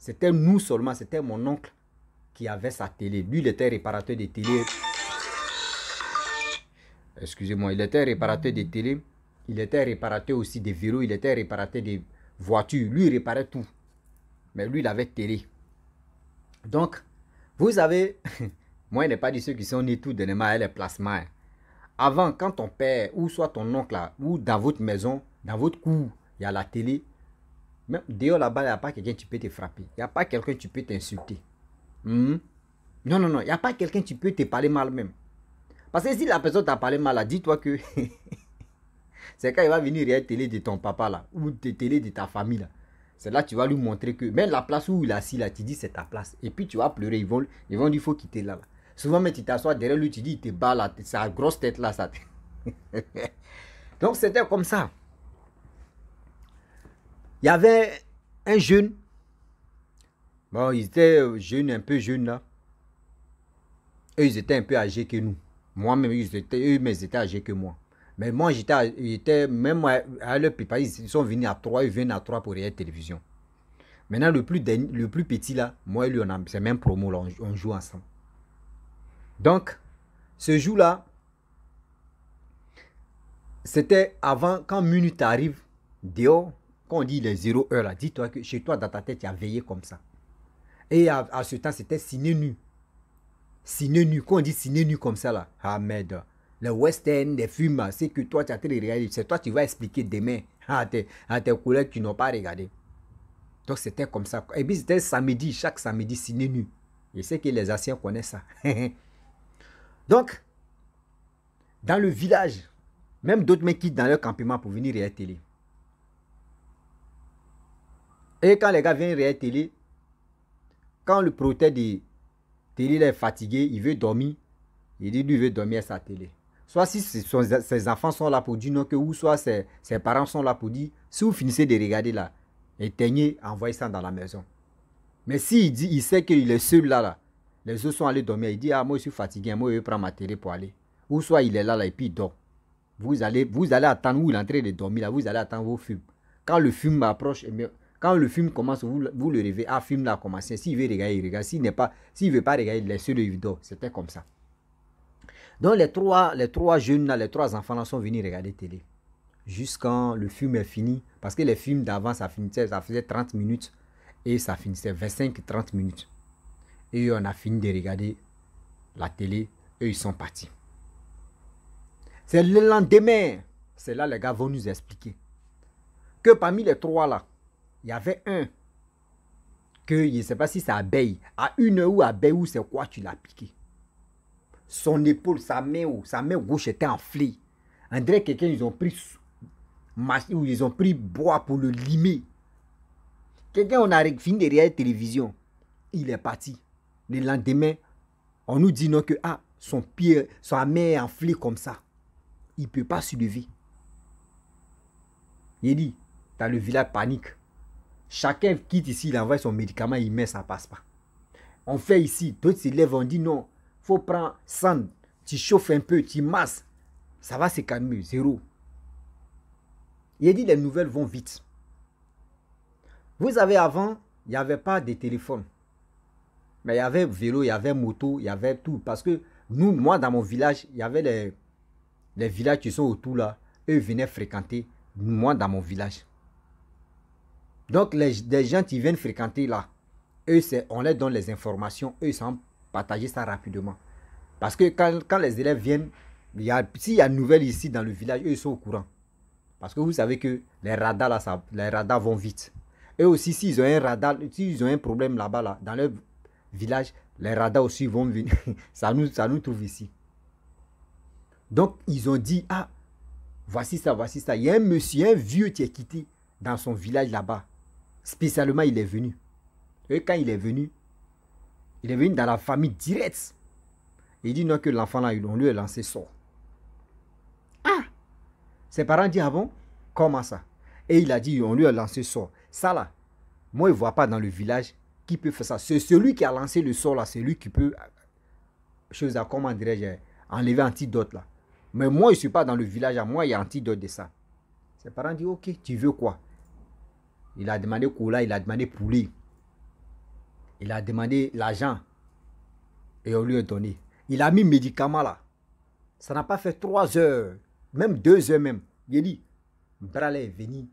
C'était nous seulement, c'était mon oncle qui avait sa télé. Lui, il était réparateur de télé. Excusez-moi, il était réparateur de télé. Il était réparateur aussi des vélos, il était réparateur des voitures. Lui, il réparait tout. Mais lui, il avait télé. Donc, vous avez... moi, je n'ai pas dit ceux qui sont nés tout et les placements. Avant, quand ton père, ou soit ton oncle, ou dans votre maison, dans votre cour, il y a la télé, même dehors là-bas, il n'y a pas quelqu'un qui peut te frapper. Il n'y a pas quelqu'un qui peut t'insulter. Hmm? Non, non, non. Il n'y a pas quelqu'un qui peut te parler mal même. Parce que si la personne t'a parlé mal, dis-toi que c'est quand il va venir regarder télé de ton papa là, ou télé de ta famille là. C'est là que tu vas lui montrer que même la place où il est assis là, tu dis c'est ta place. Et puis tu vas pleurer, ils vont, ils vont dire il faut quitter là, Souvent, mais tu t'assois derrière lui, tu dis il te bat là, sa grosse tête là, ça. Donc c'était comme ça. Il y avait un jeune. Bon, ils étaient euh, jeunes, un peu jeunes là. Eux, ils étaient un peu âgés que nous. Moi-même, ils étaient, eux, ils étaient âgés que moi. Mais moi, j'étais, même à, leur ils sont venus à trois, ils viennent à trois pour regarder la télévision. Maintenant, le plus, le plus petit là, moi et lui, on a, c'est même promo là, on, joue ensemble. Donc, ce jour-là, c'était avant, quand Minute arrive, dehors, quand on dit les zéro heure, là, dis-toi que chez toi, dans ta tête, tu as veillé comme ça. Et à, ce temps, c'était ciné nu. Ciné nu. Quand on dit ciné nu comme ça, là, Ahmed, le western, les films, c'est que toi, tu as très réalisé C'est toi, tu vas expliquer demain à tes, collègues qui n'ont pas regardé. Donc, c'était comme ça. Et puis, c'était samedi, chaque samedi, ciné nu. Je sais que les anciens connaissent ça. Donc, dans le village, même d'autres mecs quittent dans leur campement pour venir à la télé. Et quand les gars viennent réelle télé, quand le protège de télé est fatigué, il veut dormir, il dit lui veut dormir à sa télé. Soit si ses enfants sont là pour dire non que ou soit ses, parents sont là pour dire si vous finissez de regarder là, éteignez, envoyez ça dans la maison. Mais s'il dit, il sait qu'il est seul là, là, les autres sont allés dormir, il dit ah moi je suis fatigué, moi je vais prendre ma télé pour aller. Ou soit il est là là et puis il dort. Vous allez, vous allez attendre où il est en train de dormir là, vous allez attendre vos fumes. Quand le film approche, eh quand le film commence, vous, le rêvez, ah, film là a commencé. S'il veut regarder, il regarde. S'il ne veut pas regarder, laissez-le, vidéo. C'était comme ça. Donc les trois, les trois jeunes là, les trois enfants sont venus regarder télé. Jusqu'à le film est fini. Parce que les films d'avant, ça finissait, ça faisait 30 minutes. Et ça finissait 25-30 minutes. Et on a fini de regarder la télé. Et ils sont partis. C'est le lendemain. C'est là les gars vont nous expliquer que parmi les trois là, il y avait un que je ne sais pas si c'est abeille. À une ou abeille ou c'est quoi tu l'as piqué. Son épaule, sa main, oh, sa main gauche était enflée. André quelqu'un, ils ont pris ou ils ont pris bois pour le limer. Quelqu'un, on a fini derrière la télévision. Il est parti. Le lendemain, on nous dit non que ah, son pied, sa main est enflée comme ça. Il ne peut pas se lever. Il dit, dans le village panique. Chacun quitte ici, il envoie son médicament, il met, ça passe pas. On fait ici, d'autres lèvent, on dit non, faut prendre sand, tu chauffes un peu, tu masses, ça va se calmer, zéro. Il a dit les nouvelles vont vite. Vous savez, avant, il n'y avait pas de téléphone. Mais il y avait vélo, il y avait moto, il y avait tout. Parce que nous, moi, dans mon village, il y avait les, les villages qui sont autour là. Eux venaient fréquenter, moi, dans mon village. Donc, les, gens qui viennent fréquenter là, eux, on leur donne les informations, eux, ils partager ça rapidement. Parce que quand, les élèves viennent, s'il y a, une nouvelle ici dans le village, eux, ils sont au courant. Parce que vous savez que les radars, les radars vont vite. Eux aussi, s'ils ont un radar, s'ils ont un problème là-bas, dans leur village, les radars aussi vont venir. ça, nous, ça nous trouve ici. Donc, ils ont dit, ah, voici ça, voici ça. Il y a un monsieur, un vieux qui est quitté dans son village là-bas. Spécialement, il est venu. Et quand il est venu, il est venu dans la famille directe. Il dit non que l'enfant là, on lui a lancé sort. Ah Ses parents disent ah bon? comment ça Et il a dit, on lui a lancé sort. Ça là, moi, je ne vois pas dans le village qui peut faire ça. C'est celui qui a lancé le sort là, lui qui peut, chose à, comment dirais-je, enlever antidote là. Mais moi, je ne suis pas dans le village, à moi, il y a antidote de ça. Ses parents disent, ok, tu veux quoi il a demandé cola, il a demandé poulet. Il a demandé l'argent. Et on lui a donné. Il a mis médicaments là. Ça n'a pas fait trois heures, même deux heures même. Il a dit, Bralé est venu.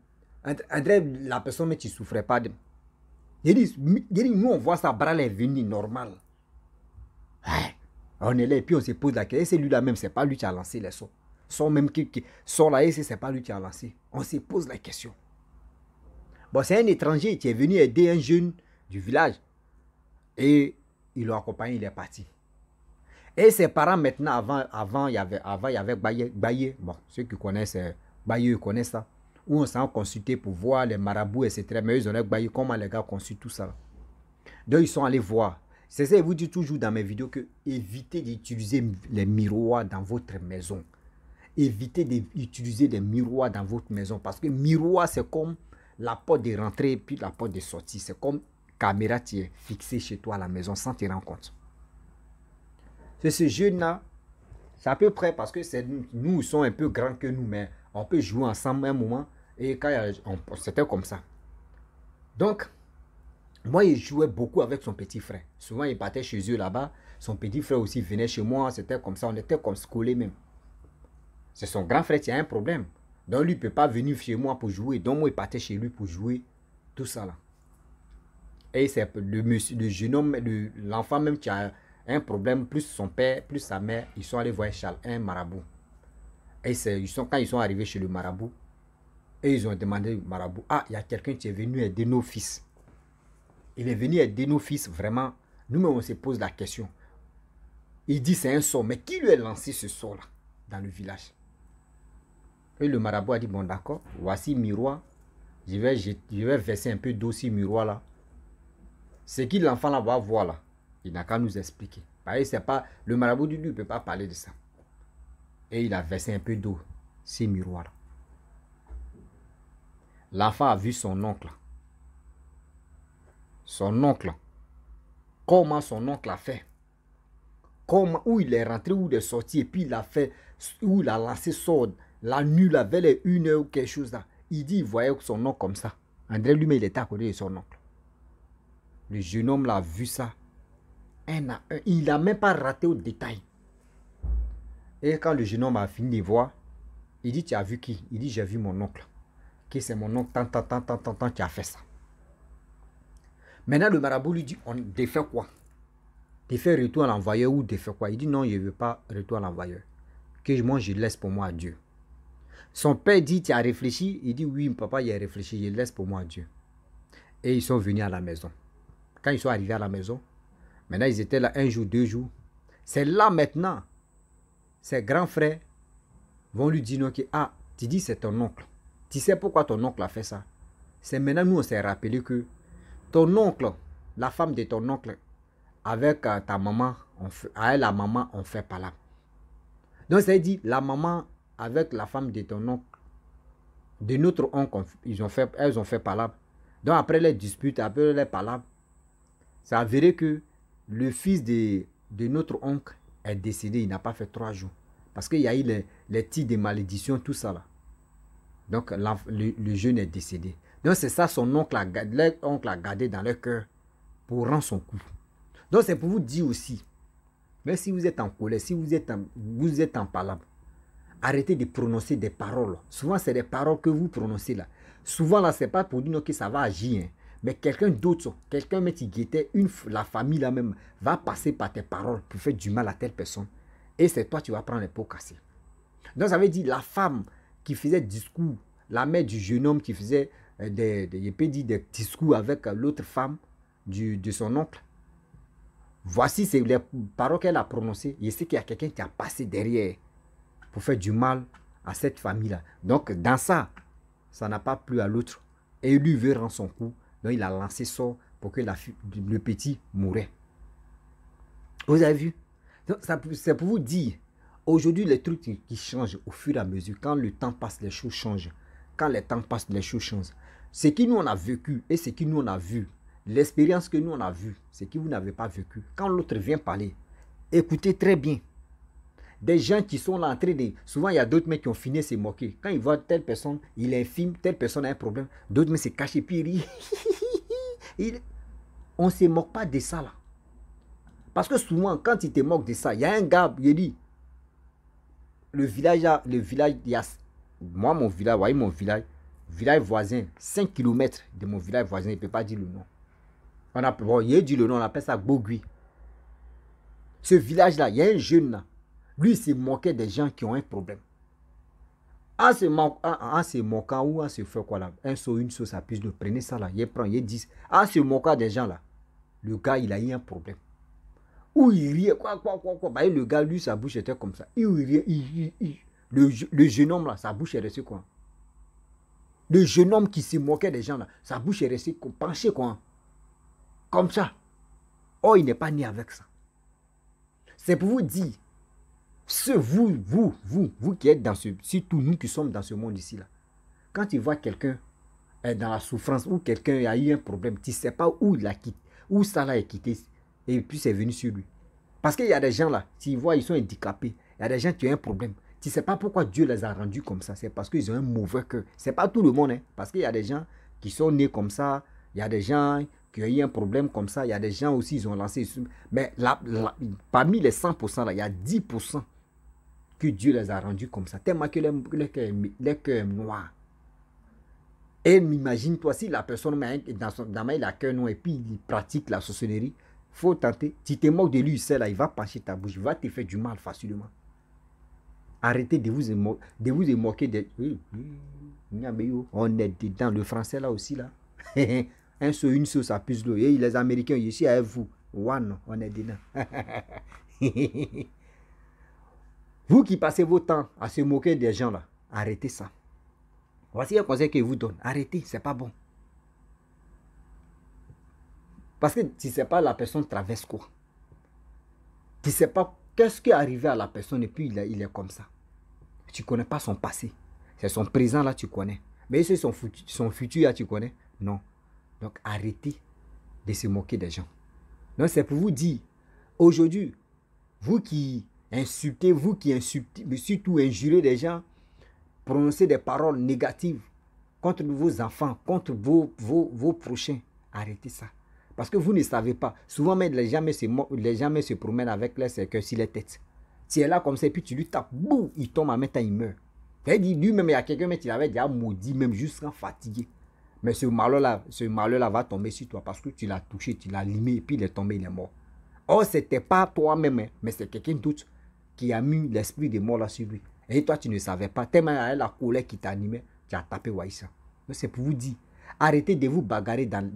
André, la personne, mais ne souffrais pas. De... Il dit, nous on voit ça, bras est venu, normal. Hein? On est là et puis on se pose la question, c'est lui-là même, c'est pas lui qui a lancé les sons. Son même qui, qui sont là, c'est pas lui qui a lancé. On se pose la question. Bon, c'est un étranger qui est venu aider un jeune du village. Et il l'a accompagné, il est parti. Et ses parents, maintenant, avant, avant il y avait, avant, avait Bon, ceux qui connaissent euh, Baye, ils connaissent ça. Où on s'en consulté pour voir les marabouts, etc. Mais ils ont Baye, comment les gars consultent tout ça. Donc, ils sont allés voir. C'est ça, je vous dis toujours dans mes vidéos que évitez d'utiliser les miroirs dans votre maison. Évitez d'utiliser les miroirs dans votre maison parce que miroir, c'est comme la porte de rentrée et puis la porte de sortie. C'est comme caméra qui est fixée chez toi à la maison sans te rendre compte. C'est ce jeune-là, c'est à peu près parce que nous, sommes un peu grands que nous, mais on peut jouer ensemble un moment. Et c'était comme ça. Donc, moi, il jouait beaucoup avec son petit frère. Souvent, il partait chez eux là-bas. Son petit frère aussi venait chez moi. C'était comme ça. On était comme scolés même. C'est son grand frère qui a un problème. Donc lui ne peut pas venir chez moi pour jouer. Donc moi, il partait chez lui pour jouer. Tout ça là. Et c'est le, jeune homme, l'enfant même qui a un problème, plus son père, plus sa mère, ils sont allés voir Charles, un marabout. Et ils quand ils sont arrivés chez le marabout, et ils ont demandé au marabout, ah, il y a quelqu'un qui est venu aider nos fils. Il est venu aider nos fils, vraiment. Nous-mêmes, on se pose la question. Il dit, c'est un sort, mais qui lui a lancé ce sort-là dans le village et le marabout a dit, bon d'accord, voici miroir. Je vais, je, vais verser un peu d'eau sur miroir là. Ce que l'enfant là va voir il n'a qu'à nous expliquer. Bah, c'est pas, le marabout du lui ne peut pas parler de ça. Et il a versé un peu d'eau sur miroir là. L'enfant a vu son oncle. Son oncle. Comment son oncle a fait Comment, où il est rentré, où il est sorti, et puis il a fait, où il a lancé son la nuit, la veille une heure ou quelque chose là. Il dit, il voyait son oncle comme ça. André lui, il était à côté de son oncle. Le jeune homme l'a vu ça. Un Il n'a même pas raté au détail. Et quand le jeune homme a fini de voir, il dit, tu as vu qui Il dit, j'ai vu mon oncle. Qui c'est mon oncle, tant, tant, tant, tant, tant, tant, qui a fait ça. Maintenant, le marabout lui dit, on défait quoi Défait retour à l'envoyeur ou défait quoi Il dit, non, je ne veux pas retour à l'envoyeur. Que je mange, je laisse pour moi à Dieu. Son père dit, tu as réfléchi Il dit, oui, papa, il a réfléchi, il laisse pour moi Dieu. Et ils sont venus à la maison. Quand ils sont arrivés à la maison, maintenant ils étaient là un jour, deux jours. C'est là maintenant, ses grands frères vont lui dire, non, que, ah, tu dis c'est ton oncle. Tu sais pourquoi ton oncle a fait ça C'est maintenant, nous, on s'est rappelé que ton oncle, la femme de ton oncle, avec euh, ta maman, on fait, la maman, on fait pas là. Donc, ça dit, la maman avec la femme de ton oncle, de notre oncle, ils ont fait, elles ont fait palabre. Donc après les disputes, après les palabres, ça a avéré que le fils de, notre oncle est décédé, il n'a pas fait trois jours. Parce qu'il y a eu les, les tirs de malédiction, tout ça là. Donc le, jeune est décédé. Donc c'est ça, son oncle a, oncle a gardé dans leur cœur pour rendre son coup. Donc c'est pour vous dire aussi, mais si vous êtes en colère, si vous êtes en, vous êtes en palabre, Arrêtez de prononcer des paroles. Souvent, c'est des paroles que vous prononcez là. Souvent, là, n'est pas pour dire que ça va agir. Hein. Mais quelqu'un d'autre, quelqu'un qui guettait une, la famille là même, va passer par tes paroles pour faire du mal à telle personne. Et c'est toi, tu vas prendre les pots cassés. Donc, ça veut dire la femme qui faisait discours, la mère du jeune homme qui faisait euh, des, des des discours avec euh, l'autre femme du, de son oncle. Voici les paroles qu'elle a prononcées. Il sait qu'il y a quelqu'un qui a passé derrière pour faire du mal à cette famille-là. Donc, dans ça, ça n'a pas plu à l'autre. Et lui veut rendre son coup. Donc, il a lancé ça pour que la, le petit mourait. Vous avez vu C'est pour vous dire, aujourd'hui, les trucs qui changent au fur et à mesure, quand le temps passe, les choses changent. Quand le temps passe, les choses changent. Ce qui nous, on a vécu et ce qui nous, on a vu, l'expérience que nous, on a vue, ce que vous n'avez pas vécu, quand l'autre vient parler, écoutez très bien. Des gens qui sont là en train de... Souvent, il y a d'autres mecs qui ont fini de se moquer. Quand ils voient telle personne, il infime, telle personne a un problème, d'autres mecs se cachent et puis ils rient. On ne se moque pas de ça là. Parce que souvent, quand ils te moquent de ça, il y a un gars, il dit, le village, le village, il y a, moi, mon village, voyez mon village, village voisin, 5 km de mon village voisin, il ne peut pas dire le nom. On il dit le nom, on appelle ça Bogui. Ce village-là, il y a un jeune là, lui se moquait des gens qui ont un problème. En se, en moquant ou en se fait quoi là, un saut, une sauce, ça puisse le prenez ça là, il prend, il dit, en se moquant des gens là, le gars il a eu un problème. Ou il riait, quoi, quoi, quoi, quoi. Bah, le gars, lui, sa bouche était comme ça. Il Le, jeune homme là, sa bouche est restée quoi. Le jeune homme qui se moquait des gens là, sa bouche est restée penchée quoi. Comme ça. oh il n'est pas né avec ça. C'est pour vous dire ce vous, vous, vous, vous qui êtes dans ce, tous nous qui sommes dans ce monde ici là, quand tu vois quelqu'un dans la souffrance ou quelqu'un a eu un problème, tu ne sais pas où il l'a quitté, où ça l'a quitté et puis c'est venu sur lui. Parce qu'il y a des gens là, tu vois, ils sont handicapés, il y a des gens qui ont un problème. Tu ne sais pas pourquoi Dieu les a rendus comme ça. C'est parce qu'ils ont un mauvais cœur. n'est pas tout le monde, hein, parce qu'il y a des gens qui sont nés comme ça. Il y a des gens qui ont eu un problème comme ça. Il y a des gens aussi, ils ont lancé. Mais parmi les 100%, là, il y a 10% que Dieu les a rendus comme ça, tellement que les, cœurs, les noirs. Et imagine-toi si la personne dans son dans il a cœur noir et puis il pratique la sorcellerie, faut tenter. Tu te moques de lui, c'est là, il va pencher ta bouche, il va te faire du mal facilement. Arrêtez de vous, de vous moquer de. On est dedans, le français là aussi là. Un seul, une sauce ça plus l'eau. les Américains ici avec vous. One, on est dedans. Vous qui passez vos temps à se moquer des gens là, arrêtez ça. Voici un conseil que vous donne. Arrêtez, c'est pas bon. Parce que tu ne sais pas la personne traverse quoi. Tu ne sais pas qu'est-ce qui est arrivé à la personne et puis il est, comme ça. Tu ne connais pas son passé. C'est son présent là, tu connais. Mais c'est son, son futur là, tu connais. Non. Donc arrêtez de se moquer des gens. Non, c'est pour vous dire, aujourd'hui, vous qui Insultez, vous qui insultez, mais surtout injurez des gens, prononcez des paroles négatives contre vos enfants, contre vos, vos, prochains. Arrêtez ça. Parce que vous ne savez pas. Souvent, même les gens, se, les gens se promènent avec les cercueil sur les têtes. Tu es là comme ça, et puis tu lui tapes, boum, il tombe en même temps, il meurt. dit, lui-même, il y a quelqu'un, mais il avait déjà maudit, même juste en fatigué. Mais ce malheur-là malheur va tomber sur toi parce que tu l'as touché, tu l'as limé, et puis il est tombé, il est mort. Oh, c'était pas toi-même, hein, mais c'est quelqu'un d'autre qui a mis l'esprit de mort là sur lui. Et toi, tu ne savais pas. Tellement la colère qui t'animait, tu as tapé Waïssa. c'est pour vous dire, arrêtez de vous bagarrer dans,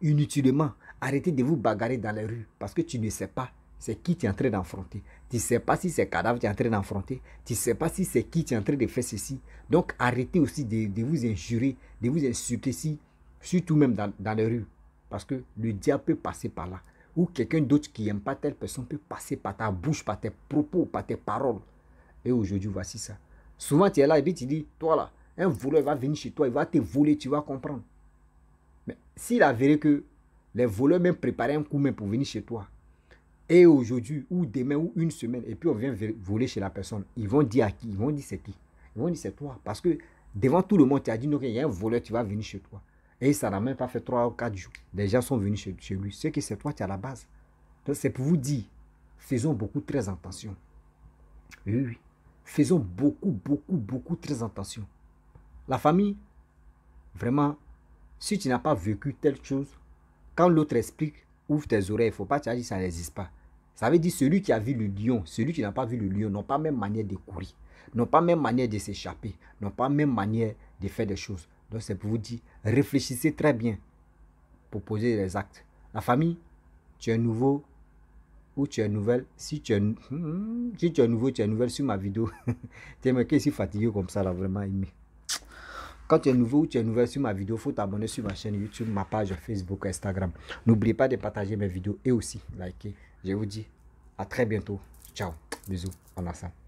inutilement. Arrêtez de vous bagarrer dans les rues parce que tu ne sais pas c'est qui tu es en train d'enfronter. Tu ne sais pas si c'est cadavre tu es en train d'enfronter. Tu ne sais pas si c'est qui tu es en train de faire ceci. Donc arrêtez aussi de, vous injurer, de vous insulter, si, surtout même dans, dans les rues. Parce que le diable peut passer par là ou quelqu'un d'autre qui n'aime pas telle personne peut passer par ta bouche, par tes propos, par tes paroles. Et aujourd'hui, voici ça. Souvent, tu es là et puis tu dis, toi là, un voleur va venir chez toi, il va te voler, tu vas comprendre. Mais s'il vérité que les voleurs même préparaient un coup même pour venir chez toi, et aujourd'hui, ou demain, ou une semaine, et puis on vient voler chez la personne, ils vont dire à qui Ils vont dire c'est qui Ils vont dire c'est toi. Parce que devant tout le monde, tu as dit, non, il y a un voleur, tu vas venir chez toi. Et ça n'a même pas fait trois ou quatre jours. Des gens sont venus chez, lui. Ceux qui qui à la base. C'est pour vous dire, faisons beaucoup très attention. Oui, oui. Faisons beaucoup, beaucoup, beaucoup très attention. La famille, vraiment, si tu n'as pas vécu telle chose, quand l'autre explique, ouvre tes oreilles, il ne faut pas te dire ça n'existe pas. Ça veut dire celui qui a vu le lion, celui qui n'a pas vu le lion, n'ont pas même manière de courir, n'ont pas même manière de s'échapper, n'ont pas même manière de faire des choses. Donc c'est pour vous dire, réfléchissez très bien pour poser les actes. La famille, tu es nouveau ou tu es nouvelle. Si tu es, hmm, nouveau, tu es nouvelle sur ma vidéo. tu es si fatigué comme ça, là, vraiment aimé. Quand tu es nouveau ou tu es nouvelle sur ma vidéo, faut t'abonner sur ma chaîne YouTube, ma page Facebook, Instagram. N'oubliez pas de partager mes vidéos et aussi liker. Je vous dis à très bientôt. Ciao. Bisous. On a ça.